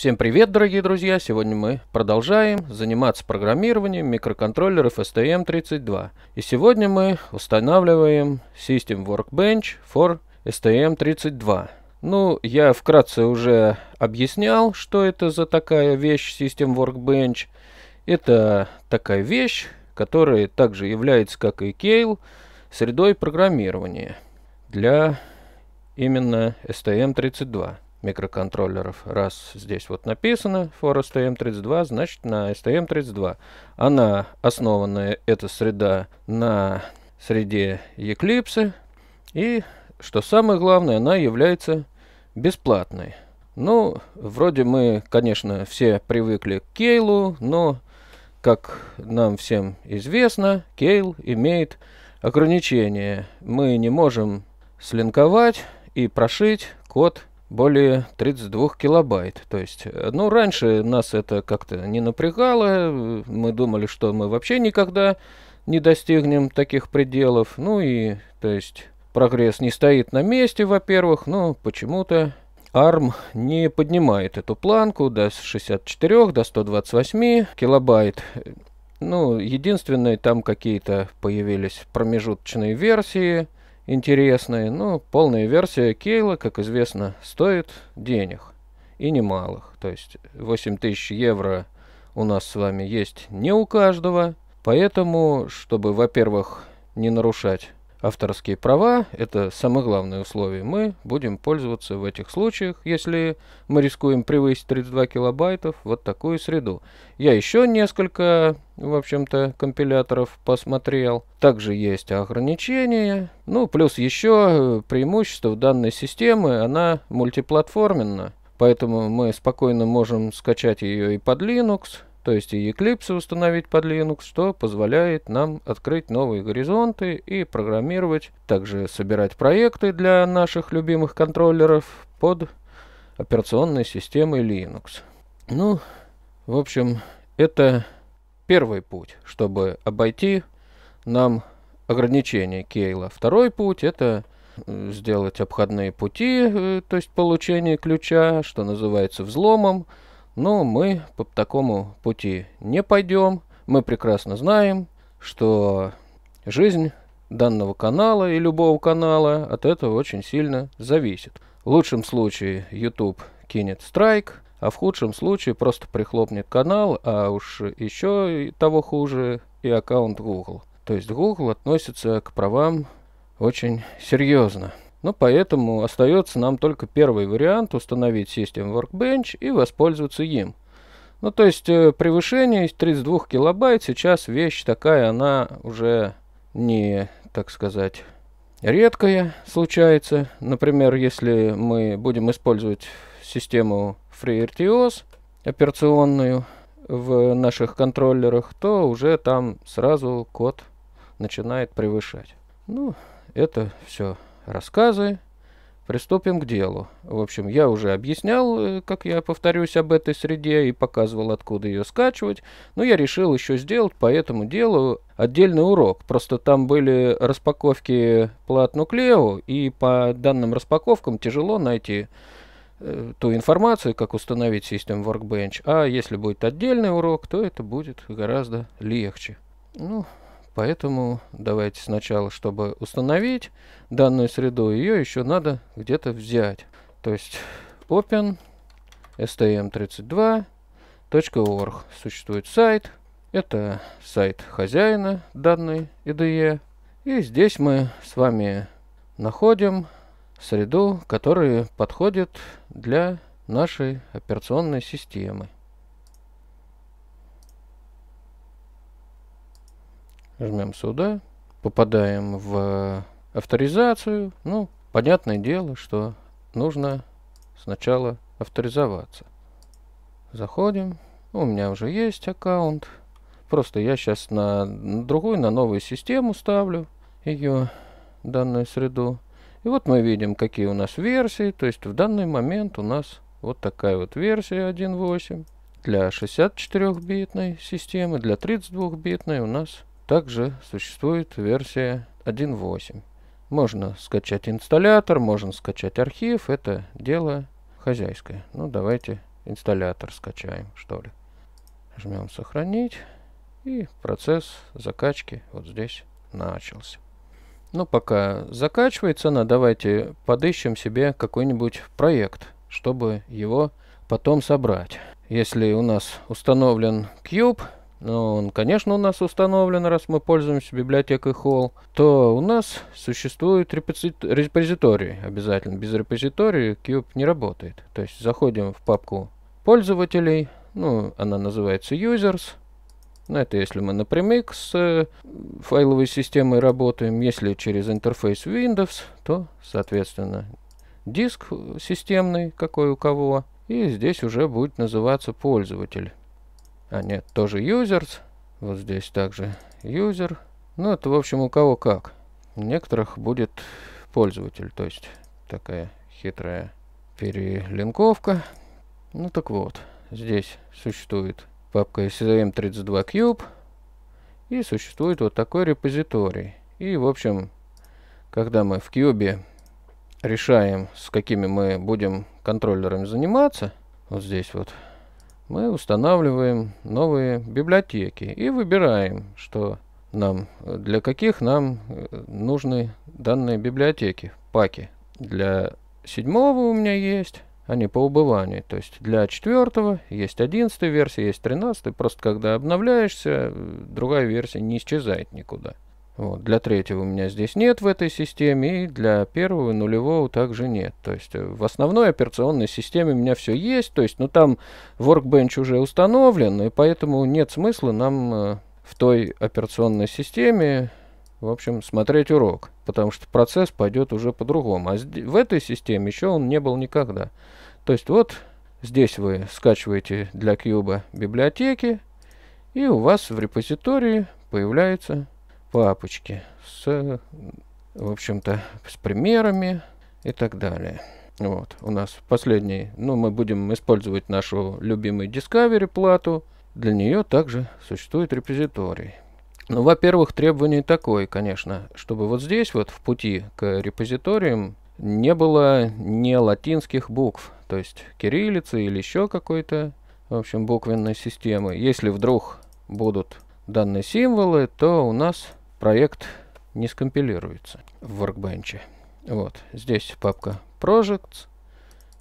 Всем привет, дорогие друзья! Сегодня мы продолжаем заниматься программированием микроконтроллеров STM32. Эм и сегодня мы устанавливаем System Workbench for STM32. Эм ну, я вкратце уже объяснял, что это за такая вещь System Workbench. Это такая вещь, которая также является, как и Keil, средой программирования для именно STM32 микроконтроллеров. Раз здесь вот написано for STM32, значит на STM32. Она основанная, эта среда, на среде Eclipse. И, что самое главное, она является бесплатной. Ну, вроде мы, конечно, все привыкли к Кейлу, но, как нам всем известно, Кейл имеет ограничения. Мы не можем слинковать и прошить код более 32 килобайт. То есть, э, ну, раньше нас это как-то не напрягало, мы думали, что мы вообще никогда не достигнем таких пределов. Ну и, то есть, прогресс не стоит на месте, во-первых, но почему-то ARM не поднимает эту планку до 64, до 128 килобайт. Ну, единственное, там какие-то появились промежуточные версии – интересные, но полная версия Кейла, как известно, стоит денег. И немалых. То есть 8000 евро у нас с вами есть не у каждого. Поэтому, чтобы, во-первых, не нарушать Авторские права – это самое главное условие. Мы будем пользоваться в этих случаях, если мы рискуем превысить 32 килобайтов, вот такую среду. Я еще несколько, в общем-то, компиляторов посмотрел. Также есть ограничения. Ну, плюс еще э, преимущество данной системы, она мультиплатформенна. Поэтому мы спокойно можем скачать ее и под Linux, то есть и Eclipse установить под Linux, что позволяет нам открыть новые горизонты и программировать, также собирать проекты для наших любимых контроллеров под операционной системой Linux. Ну, в общем, это первый путь, чтобы обойти нам ограничение Кейла. Второй путь это э, сделать обходные пути, э, то есть получение ключа, что называется взломом, но мы по такому пути не пойдем. Мы прекрасно знаем, что жизнь данного канала и любого канала от этого очень сильно зависит. В лучшем случае YouTube кинет страйк, а в худшем случае просто прихлопнет канал, а уж еще и того хуже и аккаунт Google. То есть Google относится к правам очень серьезно. Но ну, поэтому остается нам только первый вариант установить System Workbench и воспользоваться им. Ну то есть э, превышение 32 килобайт сейчас вещь такая, она уже не, так сказать, редкая случается. Например, если мы будем использовать систему FreeRTOS операционную в наших контроллерах, то уже там сразу код начинает превышать. Ну, это все рассказы, приступим к делу. В общем, я уже объяснял, э, как я повторюсь об этой среде и показывал, откуда ее скачивать, но я решил еще сделать по этому делу отдельный урок. Просто там были распаковки платну Нуклео, и по данным распаковкам тяжело найти э, ту информацию, как установить систему Workbench, а если будет отдельный урок, то это будет гораздо легче. Ну, Поэтому давайте сначала, чтобы установить данную среду, ее еще надо где-то взять. То есть open stm32.org. Существует сайт. Это сайт хозяина данной IDE. И здесь мы с вами находим среду, которая подходит для нашей операционной системы. Жмем сюда, попадаем в авторизацию. Ну, понятное дело, что нужно сначала авторизоваться. Заходим. У меня уже есть аккаунт. Просто я сейчас на другую, на новую систему ставлю ее, данную среду. И вот мы видим, какие у нас версии. То есть в данный момент у нас вот такая вот версия 1.8. Для 64-битной системы, для 32-битной у нас также существует версия 1.8. Можно скачать инсталлятор, можно скачать архив. Это дело хозяйское. Ну, давайте инсталлятор скачаем, что ли. Жмем сохранить. И процесс закачки вот здесь начался. ну пока закачивается она, давайте подыщем себе какой-нибудь проект, чтобы его потом собрать. Если у нас установлен Cube ну, он, конечно, у нас установлен, раз мы пользуемся библиотекой Холл, то у нас существует репозиторий обязательно. Без репозитории Cube не работает. То есть заходим в папку пользователей, ну, она называется Users, ну, это если мы напрямик с э, файловой системой работаем. Если через интерфейс Windows, то, соответственно, диск системный, какой у кого. И здесь уже будет называться пользователь. А, нет, тоже users. Вот здесь также user. Ну, это, в общем, у кого как. У некоторых будет пользователь, то есть такая хитрая перелинковка. Ну, так вот, здесь существует папка SVM32Cube. И существует вот такой репозиторий. И, в общем, когда мы в Cube решаем, с какими мы будем контроллерами заниматься, вот здесь вот мы устанавливаем новые библиотеки и выбираем, что нам, э, для каких нам э, нужны данные библиотеки, паки. Для седьмого у меня есть, они по убыванию. То есть для четвертого есть одиннадцатая версия, есть тринадцатая. Просто когда обновляешься, э, другая версия не исчезает никуда. Вот. Для третьего у меня здесь нет в этой системе, и для первого нулевого также нет. То есть э, в основной операционной системе у меня все есть, то есть ну, там Workbench уже установлен, и поэтому нет смысла нам э, в той операционной системе в общем, смотреть урок, потому что процесс пойдет уже по-другому. А в этой системе еще он не был никогда. То есть вот здесь вы скачиваете для Кьюба библиотеки, и у вас в репозитории появляется папочки с, в общем-то, с примерами и так далее. Вот, у нас последний, ну, мы будем использовать нашу любимую Discovery плату. Для нее также существует репозиторий. Ну, во-первых, требование такое, конечно, чтобы вот здесь вот в пути к репозиториям не было не латинских букв, то есть кириллицы или еще какой-то, в общем, буквенной системы. Если вдруг будут данные символы, то у нас проект не скомпилируется в Workbench. Вот, здесь папка Projects,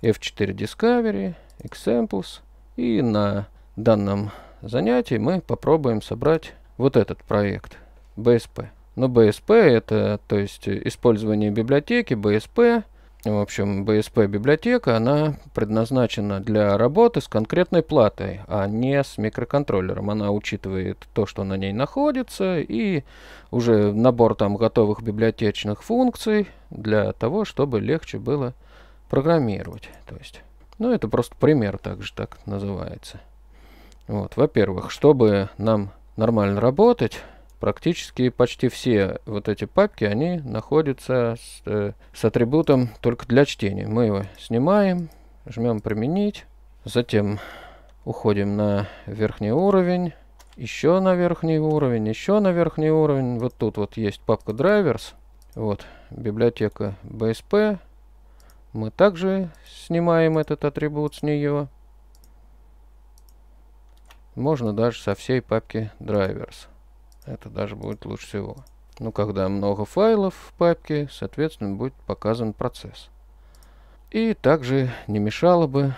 F4 Discovery, Examples. И на данном занятии мы попробуем собрать вот этот проект, BSP. Но ну, BSP это, то есть, использование библиотеки BSP, в общем, BSP-библиотека, она предназначена для работы с конкретной платой, а не с микроконтроллером. Она учитывает то, что на ней находится, и уже набор там готовых библиотечных функций для того, чтобы легче было программировать. То есть, ну, это просто пример также так называется. Вот, во-первых, чтобы нам нормально работать, практически почти все вот эти папки, они находятся с, э, с атрибутом только для чтения. Мы его снимаем, жмем «Применить», затем уходим на верхний уровень, еще на верхний уровень, еще на верхний уровень. Вот тут вот есть папка «Drivers», вот, библиотека BSP. Мы также снимаем этот атрибут с нее. Можно даже со всей папки «Drivers». Это даже будет лучше всего. ну когда много файлов в папке, соответственно, будет показан процесс. И также не мешало бы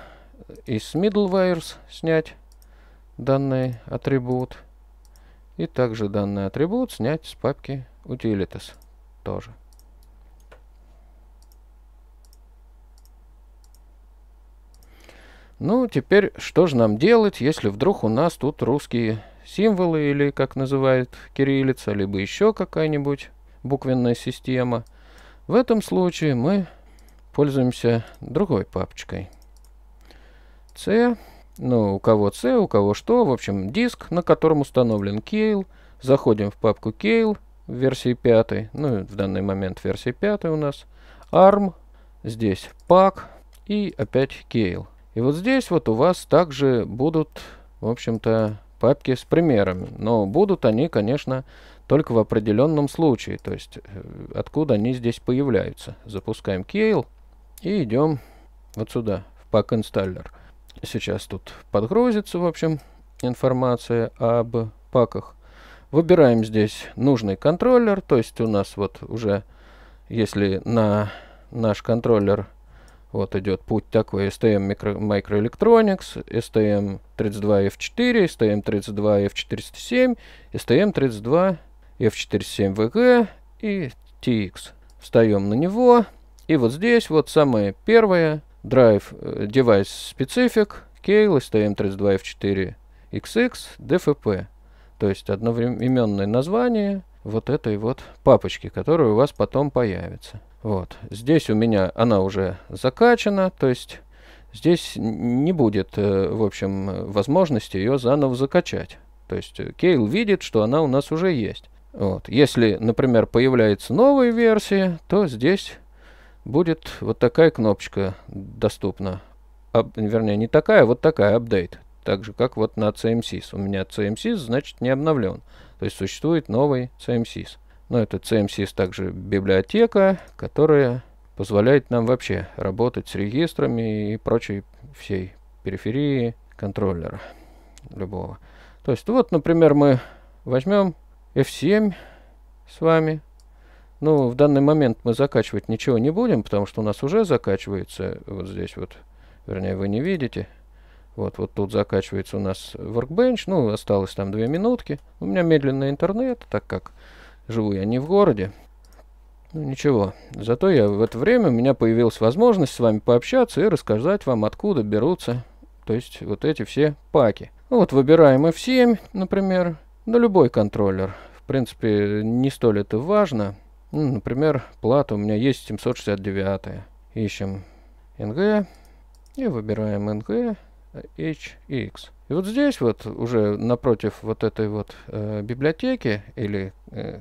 из middlewares снять данный атрибут. И также данный атрибут снять с папки utilities тоже. Ну, теперь что же нам делать, если вдруг у нас тут русские символы или, как называют кириллица, либо еще какая-нибудь буквенная система. В этом случае мы пользуемся другой папочкой. C, ну у кого C, у кого что, в общем диск, на котором установлен Keil. Заходим в папку Keil в версии 5, ну в данный момент версии 5 у нас. ARM, здесь PAC и опять Keil. И вот здесь вот у вас также будут, в общем-то, папки с примерами. Но будут они, конечно, только в определенном случае, то есть э, откуда они здесь появляются. Запускаем Keil и идем вот сюда, в Pack Installer. Сейчас тут подгрузится, в общем, информация об паках. Выбираем здесь нужный контроллер, то есть у нас вот уже, если на наш контроллер вот идет путь такой STM Microelectronics, STM 32F4, STM 32F407, STM 32 F47VG и TX. Встаем на него. И вот здесь вот самое первое. Drive Device Specific, Kale, STM32F4XX, DFP. То есть одновременное название вот этой вот папочки, которая у вас потом появится. Вот. Здесь у меня она уже закачана, то есть здесь не будет, э, в общем, возможности ее заново закачать. То есть э, Кейл видит, что она у нас уже есть. Вот. Если, например, появляется новая версия, то здесь будет вот такая кнопочка доступна. Об, вернее, не такая, а вот такая, update. Так же, как вот на CMSIS. У меня CMSIS, значит, не обновлен. То есть существует новый CMSIS. Но ну, это CMCS также библиотека, которая позволяет нам вообще работать с регистрами и прочей всей периферии контроллера любого. То есть вот, например, мы возьмем F7 с вами. Ну, в данный момент мы закачивать ничего не будем, потому что у нас уже закачивается вот здесь вот, вернее, вы не видите. Вот, вот тут закачивается у нас Workbench, ну, осталось там две минутки. У меня медленный интернет, так как Живу я не в городе. Ну ничего, зато я в это время, у меня появилась возможность с вами пообщаться и рассказать вам, откуда берутся, то есть вот эти все паки. Ну, вот выбираем F7, например, на любой контроллер. В принципе, не столь это важно. Ну, например, плата у меня есть 769. Ищем NG и выбираем NG HX. И вот здесь вот уже напротив вот этой вот э, библиотеки или э,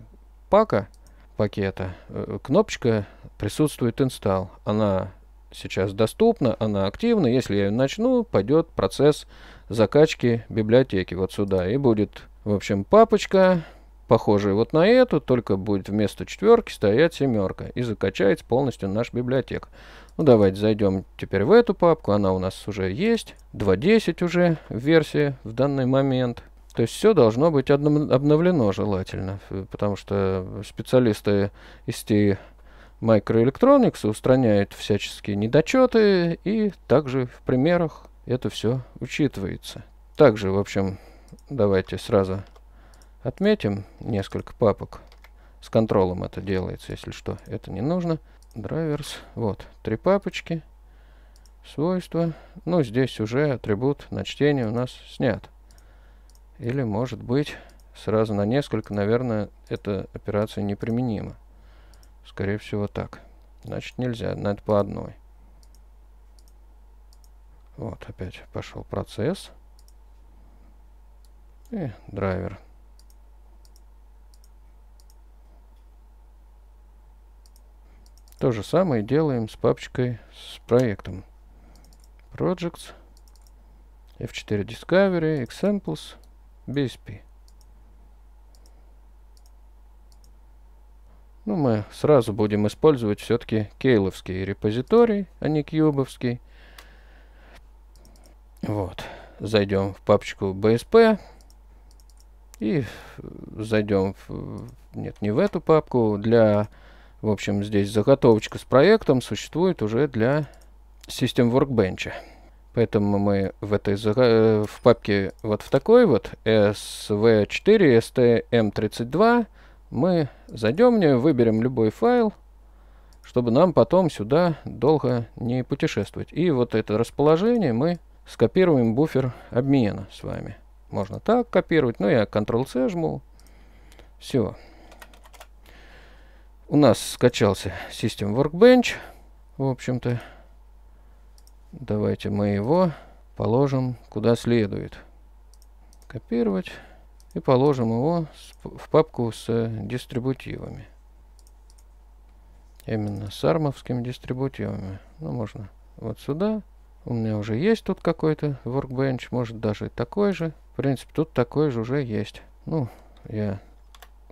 пака, пакета, э, кнопочка присутствует install. Она сейчас доступна, она активна. Если я начну, пойдет процесс закачки библиотеки вот сюда. И будет, в общем, папочка, похожая вот на эту, только будет вместо четверки стоять семерка. И закачается полностью наш библиотек Ну, давайте зайдем теперь в эту папку. Она у нас уже есть. 2.10 уже версия в данный момент. То есть все должно быть обновлено желательно, потому что специалисты из T Microelectronics устраняют всяческие недочеты, и также в примерах это все учитывается. Также, в общем, давайте сразу отметим несколько папок. С контролом это делается, если что, это не нужно. Драйверс, вот, три папочки, свойства. Ну, здесь уже атрибут на чтение у нас снят. Или, может быть, сразу на несколько, наверное, эта операция неприменима. Скорее всего, так. Значит, нельзя. Надо по одной. Вот, опять пошел процесс. И драйвер. То же самое делаем с папочкой с проектом. Projects, F4 Discovery, Examples. BSP. Ну, мы сразу будем использовать все-таки кейловский репозиторий, а не кьюбовский. Вот. Зайдем в папочку BSP. И зайдем в... Нет, не в эту папку. Для... В общем, здесь заготовочка с проектом существует уже для System Workbench. Поэтому мы в этой э, в папке вот в такой вот sv4stm32 мы зайдем в нее, выберем любой файл, чтобы нам потом сюда долго не путешествовать. И вот это расположение мы скопируем буфер обмена с вами. Можно так копировать, но ну, я Ctrl-C жму. Все. У нас скачался System Workbench, в общем-то. Давайте мы его положим куда следует. Копировать. И положим его в папку с дистрибутивами. Именно с армовскими дистрибутивами. Ну, можно вот сюда. У меня уже есть тут какой-то workbench. Может, даже такой же. В принципе, тут такой же уже есть. Ну, я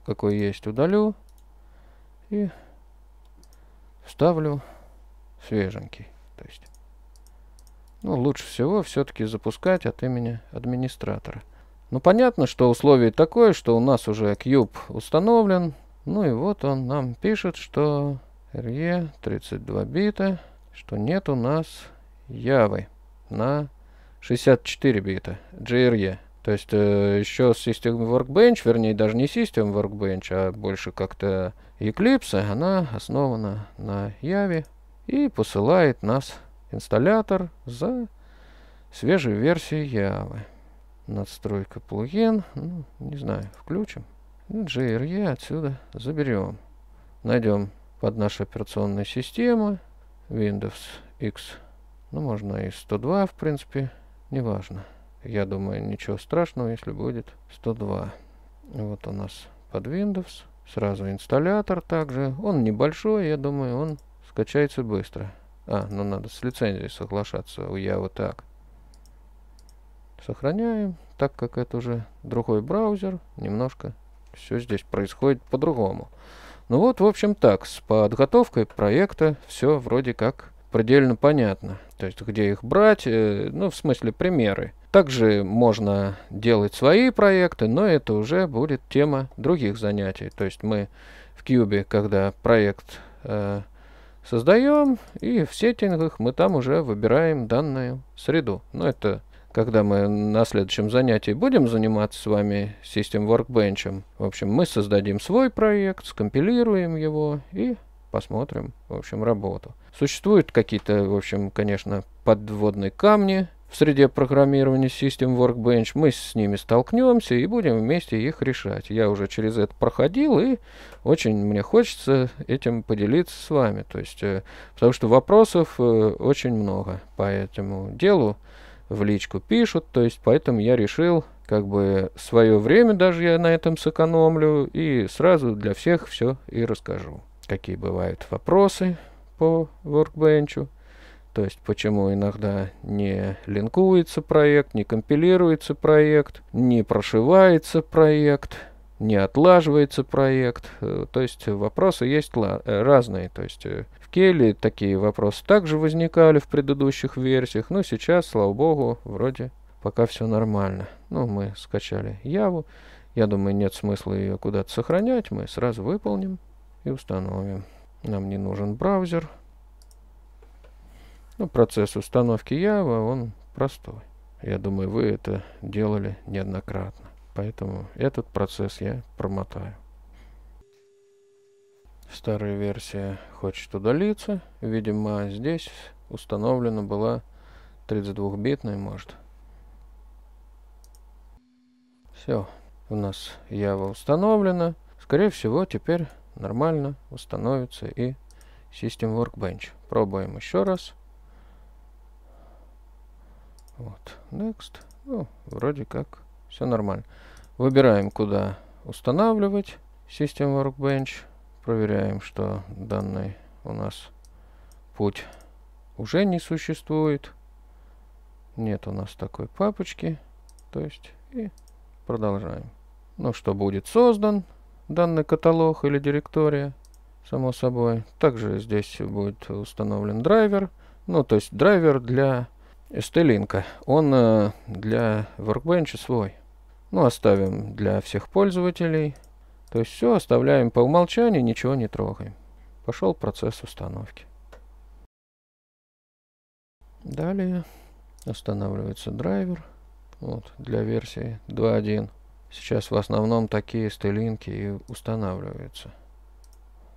какой есть удалю. И вставлю свеженький. То есть... Ну, лучше всего все-таки запускать от имени администратора. Ну, понятно, что условие такое, что у нас уже кьюб установлен. Ну и вот он нам пишет, что RE 32 бита, что нет у нас Явы на 64 бита JRE. То есть э, еще System Workbench, вернее даже не System Workbench, а больше как-то Eclipse, она основана на Яве и посылает нас Инсталлятор за свежей версией Явы. Надстройка плагин. Ну, не знаю, включим. JRE отсюда заберем. Найдем под нашу операционную систему Windows X. Ну, можно и 102, в принципе, неважно. Я думаю, ничего страшного, если будет 102. Вот у нас под Windows. Сразу инсталлятор также. Он небольшой, я думаю, он скачается быстро. А, ну надо с лицензией соглашаться у вот так. Сохраняем, так как это уже другой браузер, немножко все здесь происходит по-другому. Ну вот, в общем так, с подготовкой проекта все вроде как предельно понятно. То есть, где их брать, э, ну, в смысле, примеры. Также можно делать свои проекты, но это уже будет тема других занятий. То есть, мы в Кьюбе, когда проект э, создаем, и в сеттингах мы там уже выбираем данную среду. Но это когда мы на следующем занятии будем заниматься с вами System Workbench. В общем, мы создадим свой проект, скомпилируем его и посмотрим, в общем, работу. Существуют какие-то, в общем, конечно, подводные камни, в среде программирования систем Workbench мы с ними столкнемся и будем вместе их решать. Я уже через это проходил, и очень мне хочется этим поделиться с вами. То есть, э, потому что вопросов э, очень много по этому делу. В личку пишут, то есть, поэтому я решил, как бы, свое время даже я на этом сэкономлю, и сразу для всех все и расскажу. Какие бывают вопросы по Workbench, то есть почему иногда не линкуется проект, не компилируется проект, не прошивается проект, не отлаживается проект. Э, то есть вопросы есть э, разные. То есть э, в Келе такие вопросы также возникали в предыдущих версиях. Но сейчас, слава богу, вроде пока все нормально. Ну, мы скачали Яву. Я думаю, нет смысла ее куда-то сохранять. Мы сразу выполним и установим. Нам не нужен браузер. Но ну, процесс установки Java, он простой. Я думаю, вы это делали неоднократно. Поэтому этот процесс я промотаю. Старая версия хочет удалиться. Видимо, здесь установлена была 32-битная, может. Все, у нас Java установлена. Скорее всего, теперь нормально установится и System Workbench. Пробуем еще раз. Вот, next. Ну, вроде как все нормально. Выбираем, куда устанавливать систему Workbench. Проверяем, что данный у нас путь уже не существует. Нет у нас такой папочки. То есть, и продолжаем. Ну, что будет создан данный каталог или директория, само собой. Также здесь будет установлен драйвер. Ну, то есть драйвер для Стелинка. link Он э, для Workbench свой. Ну, оставим для всех пользователей. То есть все оставляем по умолчанию, ничего не трогаем. Пошел процесс установки. Далее устанавливается драйвер. Вот, для версии 2.1. Сейчас в основном такие стелинки и устанавливаются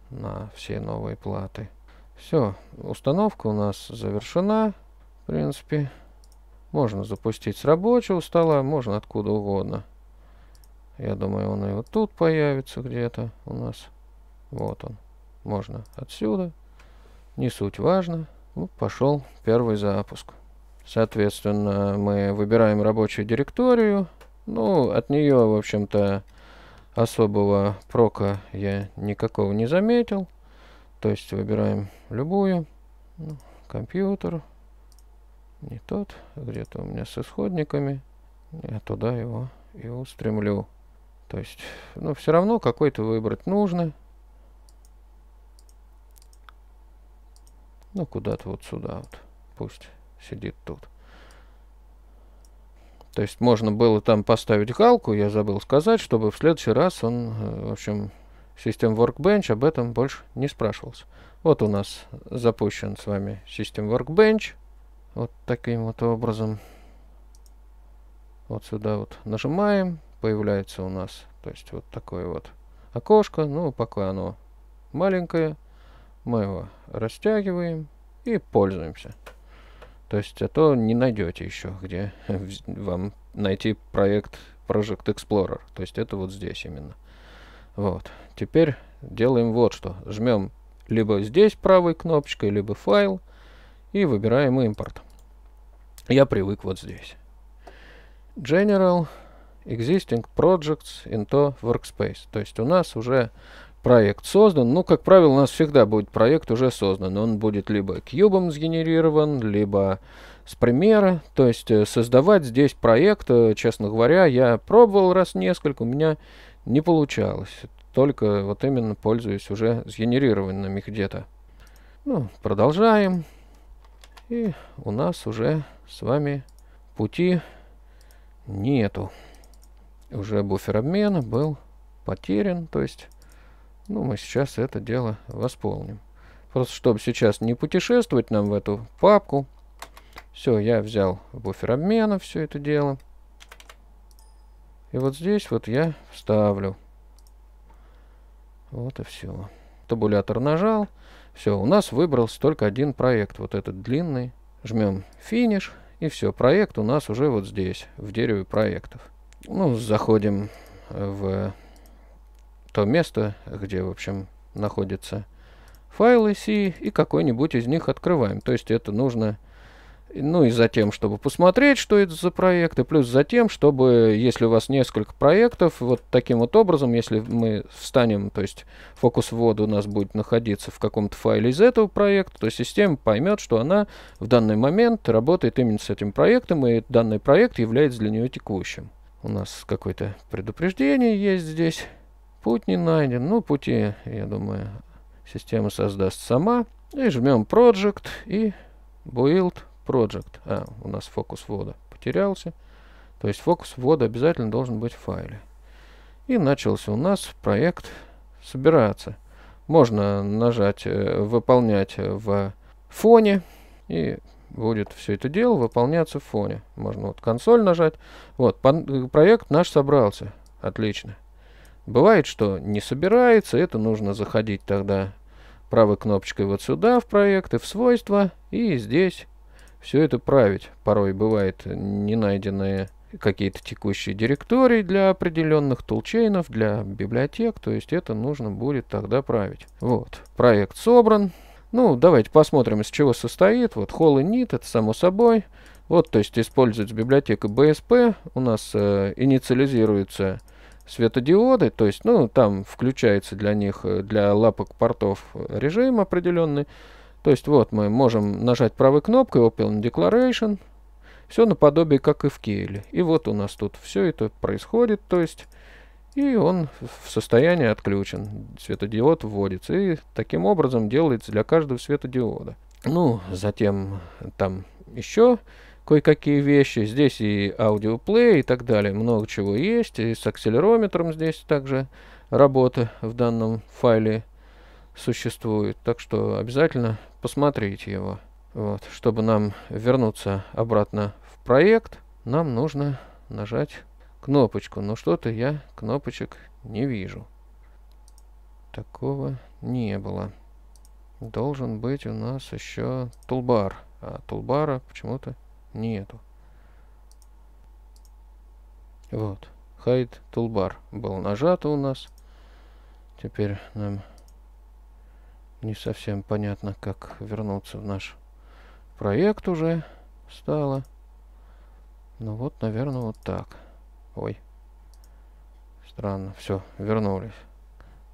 на все новые платы. Все, установка у нас завершена. В принципе, можно запустить с рабочего стола, можно откуда угодно. Я думаю, он и вот тут появится где-то у нас. Вот он. Можно отсюда. Не суть важно. Ну, пошел первый запуск. Соответственно, мы выбираем рабочую директорию. Ну, от нее, в общем-то, особого прока я никакого не заметил. То есть выбираем любую. Ну, компьютер не тот, где-то у меня с исходниками, я туда его и устремлю. То есть, ну, все равно какой-то выбрать нужно. Ну, куда-то вот сюда вот. Пусть сидит тут. То есть можно было там поставить галку, я забыл сказать, чтобы в следующий раз он, э, в общем, систем Workbench об этом больше не спрашивался. Вот у нас запущен с вами систем Workbench. Вот таким вот образом. Вот сюда вот нажимаем. Появляется у нас, то есть вот такое вот окошко. Ну, пока оно маленькое, мы его растягиваем и пользуемся. То есть, а то не найдете еще, где вам найти проект Project Explorer. То есть, это вот здесь именно. Вот. Теперь делаем вот что. Жмем либо здесь правой кнопочкой, либо файл и выбираем импорт. Я привык вот здесь. General, Existing Projects, Into Workspace. То есть у нас уже проект создан. Ну, как правило, у нас всегда будет проект уже создан. Он будет либо кьюбом сгенерирован, либо с примера. То есть э, создавать здесь проект, э, честно говоря, я пробовал раз несколько, у меня не получалось. Только вот именно пользуюсь уже сгенерированными где-то. Ну, продолжаем. И у нас уже с вами пути нету. Уже буфер обмена был потерян, то есть ну, мы сейчас это дело восполним. Просто чтобы сейчас не путешествовать нам в эту папку. Все, я взял буфер обмена, все это дело. И вот здесь вот я вставлю. Вот и все. Табулятор нажал. Все, у нас выбрался только один проект, вот этот длинный. Жмем финиш, и все, проект у нас уже вот здесь, в дереве проектов. Ну, заходим э, в то место, где, в общем, находятся файлы C, и какой-нибудь из них открываем. То есть это нужно ну и затем, чтобы посмотреть, что это за проекты, плюс затем, чтобы, если у вас несколько проектов, вот таким вот образом, если мы встанем, то есть фокус ввода у нас будет находиться в каком-то файле из этого проекта, то система поймет, что она в данный момент работает именно с этим проектом, и данный проект является для нее текущим. У нас какое-то предупреждение есть здесь. Путь не найден. Ну, пути, я думаю, система создаст сама. И жмем Project и Build project. А, у нас фокус ввода потерялся. То есть фокус ввода обязательно должен быть в файле. И начался у нас проект собираться. Можно нажать э, «Выполнять в фоне» и будет все это дело выполняться в фоне. Можно вот консоль нажать. Вот, проект наш собрался. Отлично. Бывает, что не собирается. Это нужно заходить тогда правой кнопочкой вот сюда в проект и в свойства. И здесь все это править. Порой бывает не найденные какие-то текущие директории для определенных тулчейнов, для библиотек, то есть это нужно будет тогда править. Вот, проект собран. Ну, давайте посмотрим, из чего состоит. Вот Hall init, это само собой. Вот, то есть используется библиотека BSP. У нас э, инициализируются светодиоды, то есть, ну, там включается для них, э, для лапок портов режим определенный. То есть вот мы можем нажать правой кнопкой Open Declaration. Все наподобие, как и в Киеле. И вот у нас тут все это происходит. То есть и он в состоянии отключен. Светодиод вводится. И таким образом делается для каждого светодиода. Ну, затем там еще кое-какие вещи. Здесь и аудиоплей и так далее. Много чего есть. И с акселерометром здесь также работа в данном файле существует. Так что обязательно посмотрите его. Вот. Чтобы нам вернуться обратно в проект, нам нужно нажать кнопочку. Но что-то я кнопочек не вижу. Такого не было. Должен быть у нас еще тулбар. А тулбара почему-то нету. Вот. Hide Toolbar был нажат у нас. Теперь нам не совсем понятно, как вернуться в наш проект уже стало. Ну вот, наверное, вот так. Ой. Странно. Все, вернулись.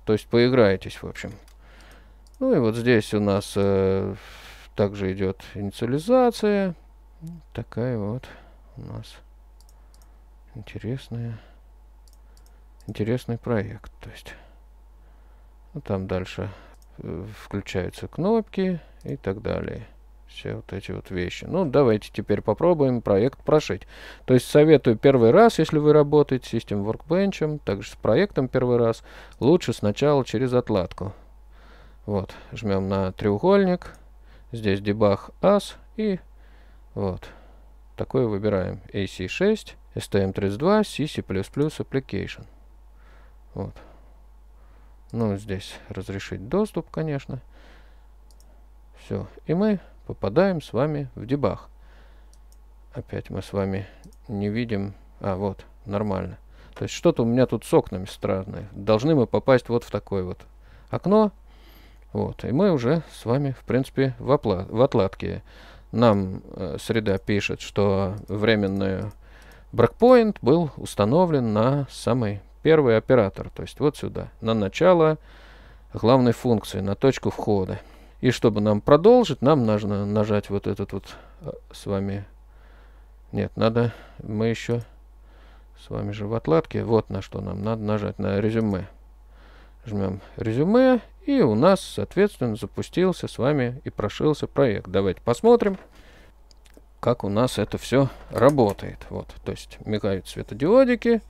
То есть поиграетесь, в общем. Ну и вот здесь у нас э, также идет инициализация. Такая вот у нас интересная, интересный проект. То есть, ну там дальше включаются кнопки и так далее. Все вот эти вот вещи. Ну, давайте теперь попробуем проект прошить. То есть советую первый раз, если вы работаете с System Workbench, также с проектом первый раз, лучше сначала через отладку. Вот, жмем на треугольник, здесь debug AS и вот. Такой выбираем AC6, STM32, CC++ Application. Вот. Ну, здесь разрешить доступ, конечно. Все. И мы попадаем с вами в дебах. Опять мы с вами не видим. А, вот, нормально. То есть что-то у меня тут с окнами странное. Должны мы попасть вот в такое вот окно. Вот, и мы уже с вами, в принципе, в, опла в отладке. Нам э, среда пишет, что временный бракпоинт был установлен на самый Первый оператор, то есть вот сюда, на начало главной функции, на точку входа. И чтобы нам продолжить, нам нужно нажать вот этот вот э, с вами... Нет, надо... Мы еще с вами же в отладке. Вот на что нам надо нажать, на резюме. Жмем резюме, и у нас, соответственно, запустился с вами и прошился проект. Давайте посмотрим, как у нас это все работает. Вот, то есть мигают светодиодики.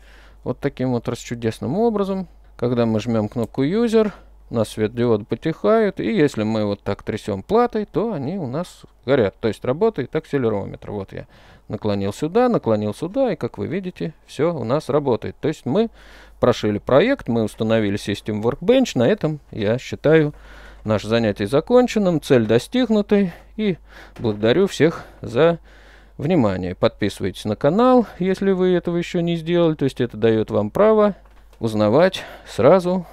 Вот таким вот расчудесным образом. Когда мы жмем кнопку «User», у нас светодиоды потихают, и если мы вот так трясем платой, то они у нас горят. То есть работает акселерометр. Вот я наклонил сюда, наклонил сюда, и как вы видите, все у нас работает. То есть мы прошили проект, мы установили систему Workbench. На этом, я считаю, наше занятие законченным, цель достигнутой. И благодарю всех за Внимание, подписывайтесь на канал, если вы этого еще не сделали, то есть это дает вам право узнавать сразу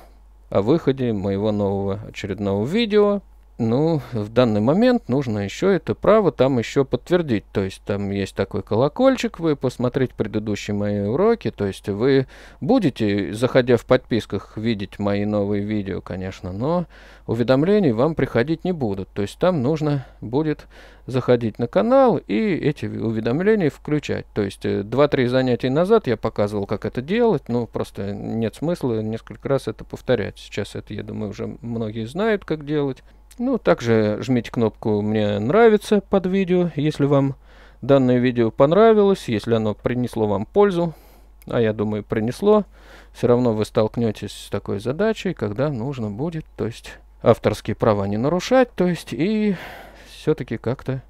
о выходе моего нового очередного видео. Ну, в данный момент нужно еще это право там еще подтвердить. То есть там есть такой колокольчик, вы посмотреть предыдущие мои уроки. То есть вы будете, заходя в подписках, видеть мои новые видео, конечно, но уведомлений вам приходить не будут. То есть там нужно будет заходить на канал и эти уведомления включать. То есть 2-3 э, занятия назад я показывал, как это делать, но просто нет смысла несколько раз это повторять. Сейчас это, я думаю, уже многие знают, как делать. Ну, также жмите кнопку «Мне нравится» под видео, если вам данное видео понравилось, если оно принесло вам пользу. А я думаю, принесло. Все равно вы столкнетесь с такой задачей, когда нужно будет, то есть авторские права не нарушать, то есть и все-таки как-то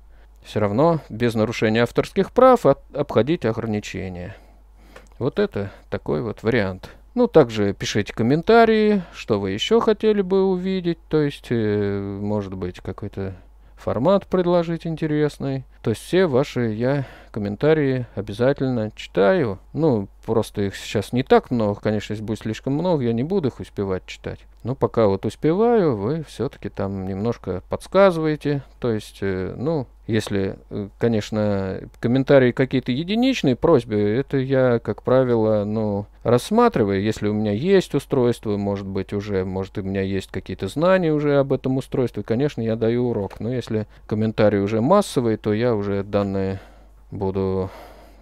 все равно без нарушения авторских прав от, обходить ограничения. Вот это такой вот вариант. Ну, также пишите комментарии, что вы еще хотели бы увидеть. То есть, э, может быть, какой-то формат предложить интересный. То есть все ваши я комментарии обязательно читаю. Ну, Просто их сейчас не так много, конечно, если будет слишком много, я не буду их успевать читать. Но пока вот успеваю, вы все-таки там немножко подсказываете. То есть, э, ну, если, э, конечно, комментарии какие-то единичные, просьбы, это я, как правило, ну, рассматриваю. Если у меня есть устройство, может быть, уже, может, у меня есть какие-то знания уже об этом устройстве, конечно, я даю урок. Но если комментарии уже массовые, то я уже данные буду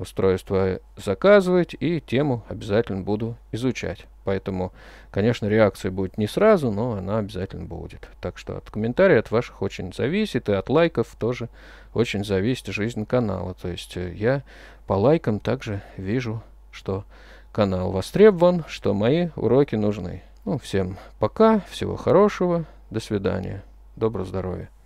устройство заказывать, и тему обязательно буду изучать. Поэтому, конечно, реакция будет не сразу, но она обязательно будет. Так что от комментариев от ваших очень зависит, и от лайков тоже очень зависит жизнь канала. То есть э, я по лайкам также вижу, что канал востребован, что мои уроки нужны. Ну, всем пока, всего хорошего, до свидания, доброго здоровья.